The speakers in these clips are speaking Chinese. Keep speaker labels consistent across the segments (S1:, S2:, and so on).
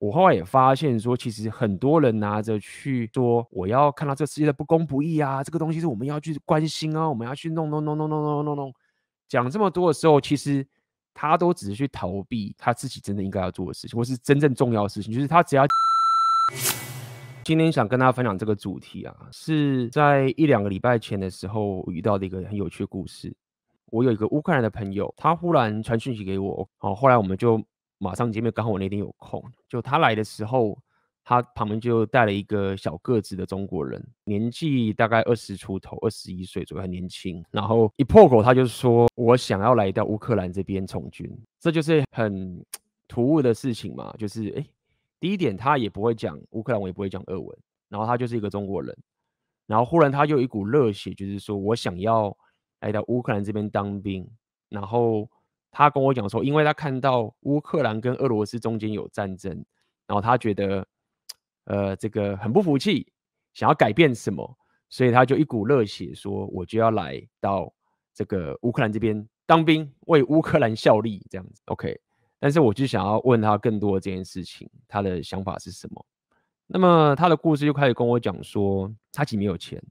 S1: 我后来也发现，说其实很多人拿着去说，我要看到这世界的不公不义啊，这个东西是我们要去关心啊，我们要去弄弄弄弄弄弄弄弄，讲这么多的时候，其实他都只是去逃避他自己真的应该要做的事情，或是真正重要的事情。就是他只要今天想跟大家分享这个主题啊，是在一两个礼拜前的时候遇到的一个很有趣的故事。我有一个乌克兰的朋友，他忽然传讯息给我，好，后来我们就。马上见面，刚好我那天有空。就他来的时候，他旁边就带了一个小个子的中国人，年纪大概二十出头，二十一岁左右，还年轻。然后一破口，他就说我想要来到乌克兰这边从军，这就是很突兀的事情嘛。就是，哎，第一点，他也不会讲乌克兰，我也不会讲俄文。然后他就是一个中国人。然后忽然他就一股热血，就是说我想要来到乌克兰这边当兵。然后。他跟我讲说，因为他看到乌克兰跟俄罗斯中间有战争，然后他觉得，呃，这个很不服气，想要改变什么，所以他就一股热血说，我就要来到这个乌克兰这边当兵，为乌克兰效力这样子。OK，但是我就想要问他更多这件事情，他的想法是什么？那么他的故事就开始跟我讲说，他其实没有钱。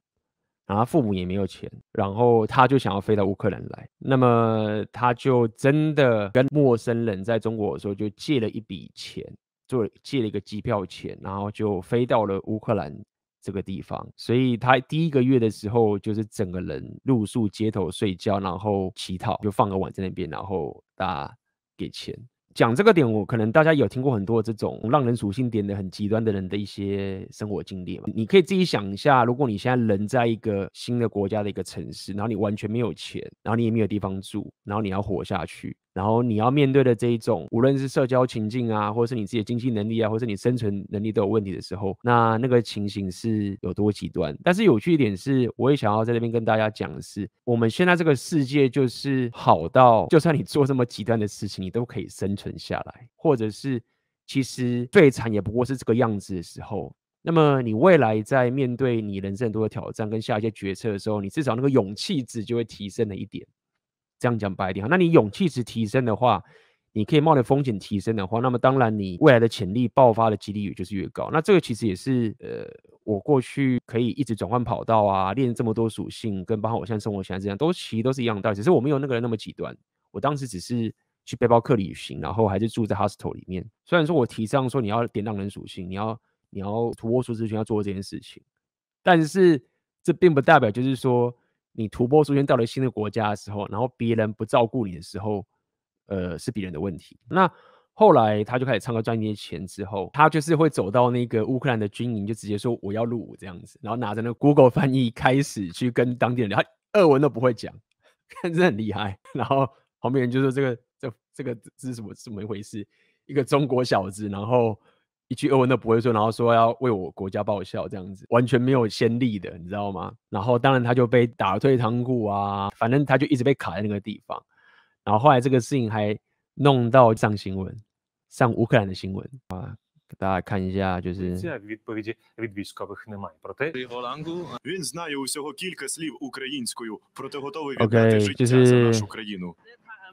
S1: 然他父母也没有钱，然后他就想要飞到乌克兰来。那么他就真的跟陌生人在中国的时候就借了一笔钱，做借了一个机票钱，然后就飞到了乌克兰这个地方。所以他第一个月的时候，就是整个人露宿街头睡觉，然后乞讨，就放个碗在那边，然后大家给钱。讲这个点，我可能大家有听过很多这种让人属性点的很极端的人的一些生活经历嘛？你可以自己想一下，如果你现在人在一个新的国家的一个城市，然后你完全没有钱，然后你也没有地方住，然后你要活下去。然后你要面对的这一种，无论是社交情境啊，或者是你自己的经济能力啊，或是你生存能力都有问题的时候，那那个情形是有多极端。但是有趣一点是，我也想要在这边跟大家讲的是，我们现在这个世界就是好到，就算你做这么极端的事情，你都可以生存下来，或者是其实最惨也不过是这个样子的时候。那么你未来在面对你人生很多的挑战跟下一些决策的时候，你至少那个勇气值就会提升了一点。这样讲白一点哈，那你勇气值提升的话，你可以冒点风险提升的话，那么当然你未来的潜力爆发的几率率就是越高。那这个其实也是呃，我过去可以一直转换跑道啊，练这么多属性，跟包括我现在生活现在这样，都其实都是一样的道理。只是我没有那个人那么极端，我当时只是去背包客旅行，然后还是住在 hostel 里面。虽然说我提倡说你要点浪人属性，你要你要突破舒适圈要做这件事情，但是这并不代表就是说。你徒步出现到了新的国家的时候，然后别人不照顾你的时候，呃，是别人的问题。那后来他就开始唱歌赚一些钱之后，他就是会走到那个乌克兰的军营，就直接说我要入伍这样子，然后拿着那个 Google 翻译开始去跟当地人聊，俄文都不会讲，看着很厉害。然后旁边人就说这个这这个这是什么这么一回事？一个中国小子，然后。一句俄文都不会说，然后说要为我国家报效，这样子完全没有先例的，你知道吗？然后当然他就被打退堂鼓啊，反正他就一直被卡在那个地方。然后后来这个事情还弄到上新闻，上乌克兰的新闻啊，给大家看一下，就是。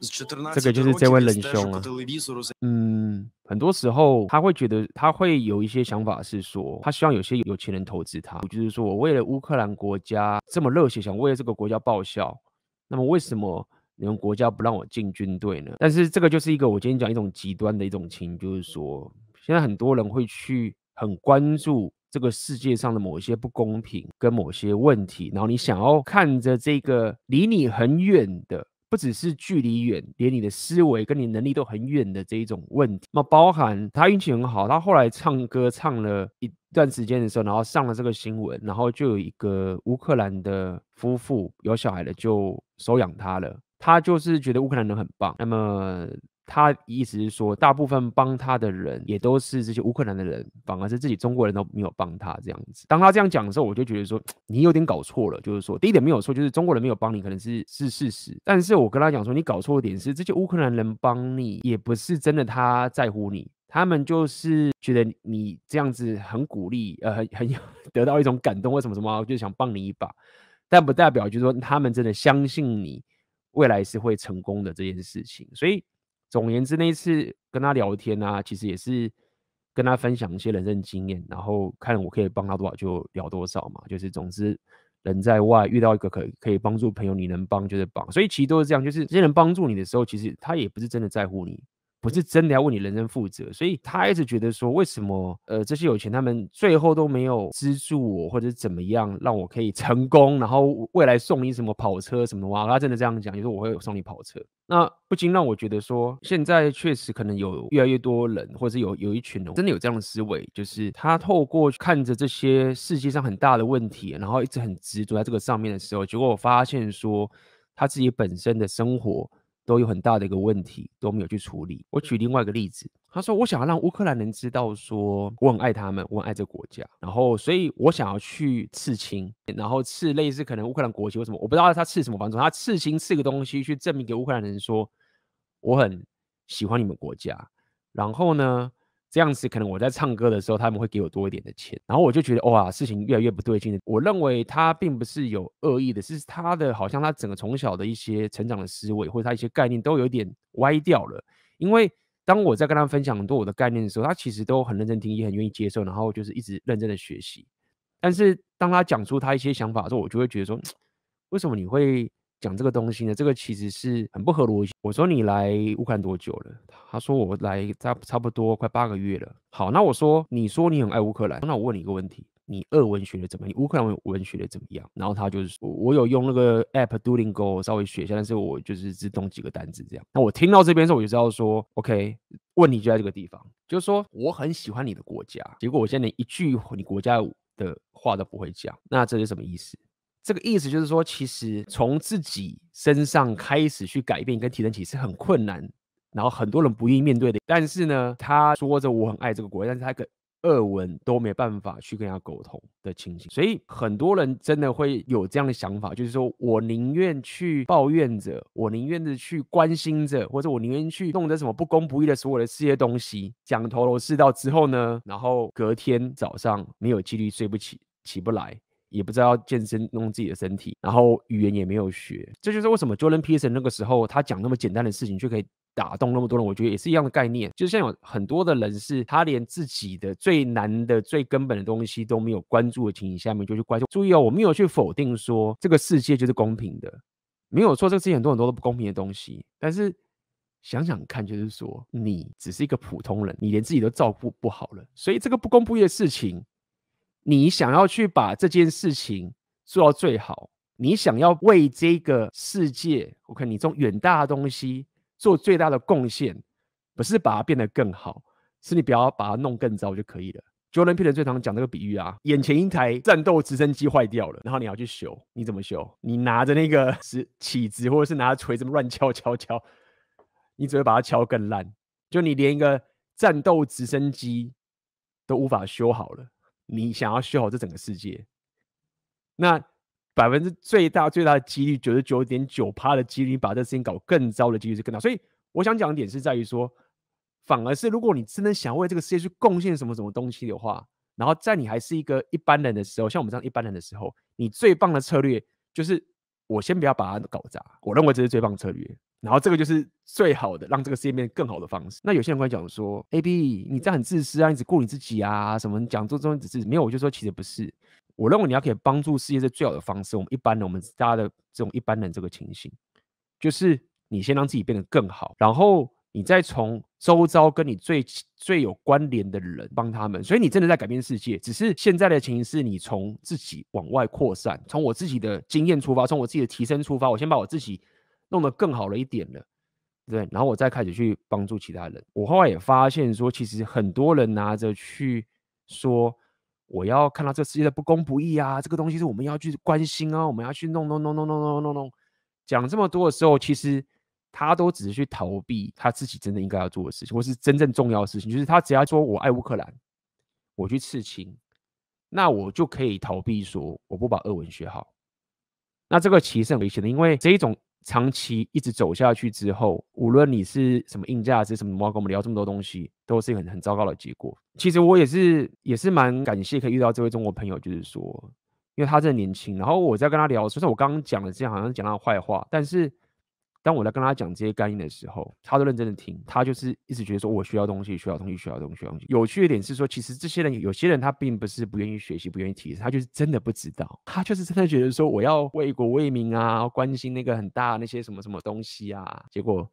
S2: 这个就是这位冷兄啊。
S1: 嗯，很多时候他会觉得他会有一些想法，是说他希望有些有钱人投资他。就是说我为了乌克兰国家这么热血，想为了这个国家报效。那么为什么你们国家不让我进军队呢？但是这个就是一个我今天讲一种极端的一种情，就是说现在很多人会去很关注这个世界上的某一些不公平跟某些问题，然后你想要看着这个离你很远的。不只是距离远，连你的思维跟你能力都很远的这一种问题。那包含他运气很好，他后来唱歌唱了一段时间的时候，然后上了这个新闻，然后就有一个乌克兰的夫妇有小孩了，就收养他了。他就是觉得乌克兰人很棒。那么。他意思是说，大部分帮他的人也都是这些乌克兰的人，反而是自己中国人都没有帮他这样子。当他这样讲的时候，我就觉得说你有点搞错了。就是说，第一点没有错，就是中国人没有帮你，可能是是事实。但是我跟他讲说，你搞错的点是，这些乌克兰人帮你也不是真的他在乎你，他们就是觉得你这样子很鼓励，呃，很很有 得到一种感动，为什么什么，就想帮你一把。但不代表就是说他们真的相信你未来是会成功的这件事情，所以。总而言之，那一次跟他聊天啊，其实也是跟他分享一些人生经验，然后看我可以帮他多少就聊多少嘛。就是总之，人在外遇到一个可可以帮助朋友，你能帮就是帮。所以其实都是这样，就是这些人帮助你的时候，其实他也不是真的在乎你。不是真的要为你人生负责，所以他一直觉得说，为什么呃这些有钱他们最后都没有资助我或者怎么样，让我可以成功，然后未来送你什么跑车什么哇？他真的这样讲，就是我会送你跑车，那不禁让我觉得说，现在确实可能有越来越多人，或者有有一群人真的有这样的思维，就是他透过看着这些世界上很大的问题，然后一直很执着在这个上面的时候，结果我发现说他自己本身的生活。都有很大的一个问题，都没有去处理。我举另外一个例子，他说，我想要让乌克兰人知道，说我很爱他们，我很爱这国家。然后，所以我想要去刺青，然后刺类似可能乌克兰国旗或什么，我不知道他刺什么方种，他刺青刺个东西去证明给乌克兰人说，我很喜欢你们国家。然后呢？这样子，可能我在唱歌的时候，他们会给我多一点的钱，然后我就觉得哇，事情越来越不对劲。我认为他并不是有恶意的，是他的好像他整个从小的一些成长的思维或者他一些概念都有点歪掉了。因为当我在跟他分享很多我的概念的时候，他其实都很认真听，也很愿意接受，然后就是一直认真的学习。但是当他讲出他一些想法的时候，我就会觉得说，为什么你会？讲这个东西呢，这个其实是很不合逻辑。我说你来乌克兰多久了？他说我来差差不多快八个月了。好，那我说你说你很爱乌克兰，那我问你一个问题：你俄文学的怎么？你乌克兰文学的怎么样？然后他就是我有用那个 app Duolingo 稍微学一下，但是我就是只懂几个单词这样。那我听到这边时候我就知道说，OK，问题就在这个地方，就是说我很喜欢你的国家，结果我现在连一句你国家的话都不会讲，那这是什么意思？这个意思就是说，其实从自己身上开始去改变跟提升，其实很困难，然后很多人不愿意面对的。但是呢，他说着我很爱这个国家，但是他跟俄文都没办法去跟他沟通的情形。所以很多人真的会有这样的想法，就是说，我宁愿去抱怨着，我宁愿的去关心着，或者我宁愿去弄着什么不公不义的所有的这些东西，讲头头是道之后呢，然后隔天早上，你有几率睡不起，起不来。也不知道健身弄自己的身体，然后语言也没有学，这就是为什么 Jordan Peterson 那个时候他讲那么简单的事情，就可以打动那么多人。我觉得也是一样的概念，就是像有很多的人是，他连自己的最难的、最根本的东西都没有关注的情形下面，就去关注。注意哦，我没有去否定说这个世界就是公平的，没有说这个世界很多很多都不公平的东西。但是想想看，就是说你只是一个普通人，你连自己都照顾不好了，所以这个不公不义的事情。你想要去把这件事情做到最好，你想要为这个世界，我看你这种远大的东西做最大的贡献，不是把它变得更好，是你不要把它弄更糟就可以了。Jordan Peterson 最常讲这个比喻啊，眼前一台战斗直升机坏掉了，然后你要去修，你怎么修？你拿着那个 是起子或者是拿锤子乱敲敲敲，你只会把它敲更烂，就你连一个战斗直升机都无法修好了。你想要修好这整个世界，那百分之最大最大的几率，九十九点九趴的几率，把这事情搞更糟的几率是更大。所以我想讲的点是在于说，反而是如果你真的想为这个世界去贡献什么什么东西的话，然后在你还是一个一般人的时候，像我们这样一般人的时候，你最棒的策略就是我先不要把它搞砸，我认为这是最棒策略。然后这个就是最好的让这个世界变得更好的方式。那有些人会讲说：“A B，你这很自私啊，你只顾你自己啊，什么讲做中只是没有。”我就说，其实不是。我认为你要可以帮助世界是最好的方式。我们一般人，我们大家的这种一般人这个情形，就是你先让自己变得更好，然后你再从周遭跟你最最有关联的人帮他们。所以你真的在改变世界，只是现在的情形是你从自己往外扩散。从我自己的经验出发，从我自己的提升出发，我先把我自己。弄得更好了一点了，对。然后我再开始去帮助其他人。我后来也发现说，其实很多人拿着去说，我要看到这世界的不公不义啊，这个东西是我们要去关心啊，我们要去弄弄弄弄弄弄弄弄。讲这么多的时候，其实他都只是去逃避他自己真正应该要做的事情，或是真正重要的事情。就是他只要说我爱乌克兰，我去刺青，那我就可以逃避说我不把俄文学好。那这个其实很危险的，因为这一种。长期一直走下去之后，无论你是什么硬价值什么，毛跟我们聊这么多东西，都是很很糟糕的结果。其实我也是，也是蛮感谢可以遇到这位中国朋友，就是说，因为他真的年轻，然后我在跟他聊，说然我刚刚讲的这样，好像讲他坏话，但是。当我在跟他讲这些干音的时候，他都认真的听，他就是一直觉得说，我需要东西，需要东西，需要东西，需要东西。有趣一点是说，其实这些人，有些人他并不是不愿意学习，不愿意提示，他就是真的不知道，他就是真的觉得说，我要为国为民啊，关心那个很大那些什么什么东西啊，结果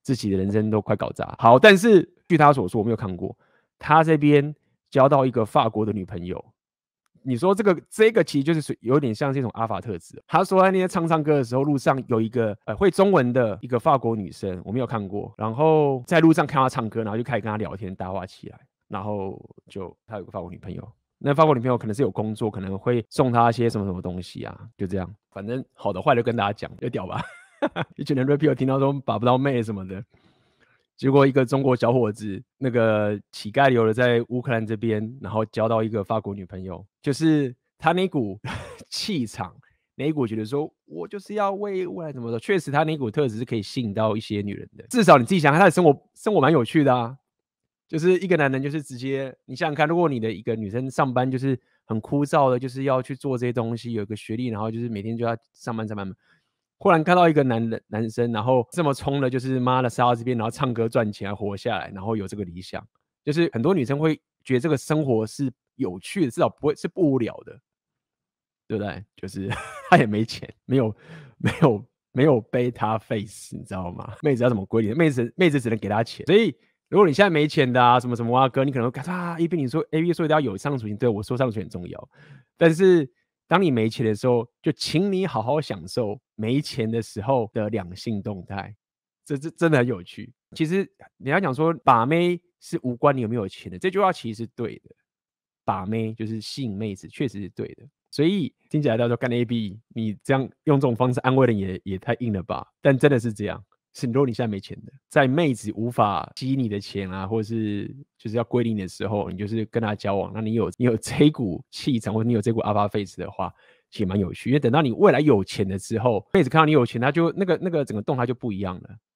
S1: 自己的人生都快搞砸。好，但是据他所说，我没有看过，他这边交到一个法国的女朋友。你说这个这个其实就是有点像这种阿法特质。他说他那天唱唱歌的时候，路上有一个呃会中文的一个法国女生，我没有看过。然后在路上看他唱歌，然后就开始跟他聊天搭话起来。然后就他有个法国女朋友，那法国女朋友可能是有工作，可能会送他些什么什么东西啊，就这样。反正好的坏的跟大家讲，就屌吧。一群人 r repeat，听到说把不到妹什么的。结果，一个中国小伙子，那个乞丐留了在乌克兰这边，然后交到一个法国女朋友，就是他那股 气场，那一股觉得说，我就是要为未来怎么说？确实，他那股特质是可以吸引到一些女人的。至少你自己想想，他的生活生活蛮有趣的啊。就是一个男人，就是直接，你想想看，如果你的一个女生上班就是很枯燥的，就是要去做这些东西，有一个学历，然后就是每天就要上班上班。忽然看到一个男人男生，然后这么冲的，就是妈的杀到这边，然后唱歌赚钱，活下来，然后有这个理想，就是很多女生会觉得这个生活是有趣的，至少不会是不无聊的，对不对？就是他 也没钱，没有没有没有被他 face，你知道吗？妹子要怎么规定？妹子妹子只能给他钱。所以如果你现在没钱的啊，什么什么啊哥，你可能咔嚓。A B 你说 A B 说定要有上进心，对我说上去很重要，但是。当你没钱的时候，就请你好好享受没钱的时候的两性动态，这这真的很有趣。其实你要讲说把妹是无关你有没有钱的，这句话其实是对的。把妹就是吸引妹子，确实是对的。所以听起来叫做干 A B，你这样用这种方式安慰人也也太硬了吧？但真的是这样。是，如果你现在没钱的，在妹子无法吸你的钱啊，或者是就是要归零的时候，你就是跟她交往，那你有你有这股气场，或者你有这股阿巴 c e 的话，其也蛮有趣。因为等到你未来有钱了之后，妹子看到你有钱，她就那个那个整个动态就不一样了。